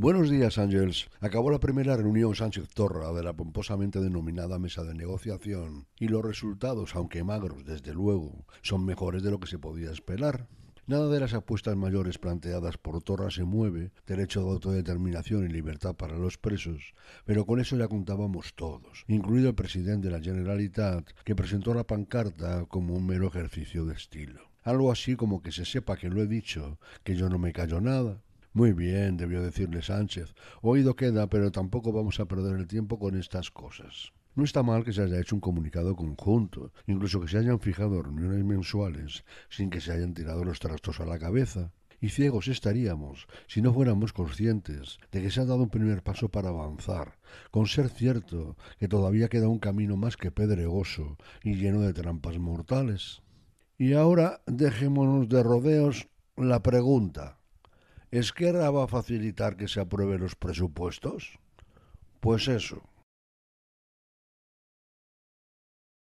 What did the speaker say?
Buenos días, Ángels. Acabó la primera reunión Sánchez-Torra de la pomposamente denominada mesa de negociación y los resultados, aunque magros desde luego, son mejores de lo que se podía esperar. Nada de las apuestas mayores planteadas por Torra se mueve, derecho de autodeterminación y libertad para los presos, pero con eso ya contábamos todos, incluido el presidente de la Generalitat, que presentó la pancarta como un mero ejercicio de estilo. Algo así como que se sepa que lo he dicho, que yo no me callo nada. Muy bien, debió decirle Sánchez. Oído queda, pero tampoco vamos a perder el tiempo con estas cosas. No está mal que se haya hecho un comunicado conjunto, incluso que se hayan fijado reuniones mensuales sin que se hayan tirado los trastos a la cabeza. Y ciegos estaríamos si no fuéramos conscientes de que se ha dado un primer paso para avanzar, con ser cierto que todavía queda un camino más que pedregoso y lleno de trampas mortales. Y ahora dejémonos de rodeos la pregunta. ¿Esquerra va a facilitar que se aprueben los presupuestos? Pues eso.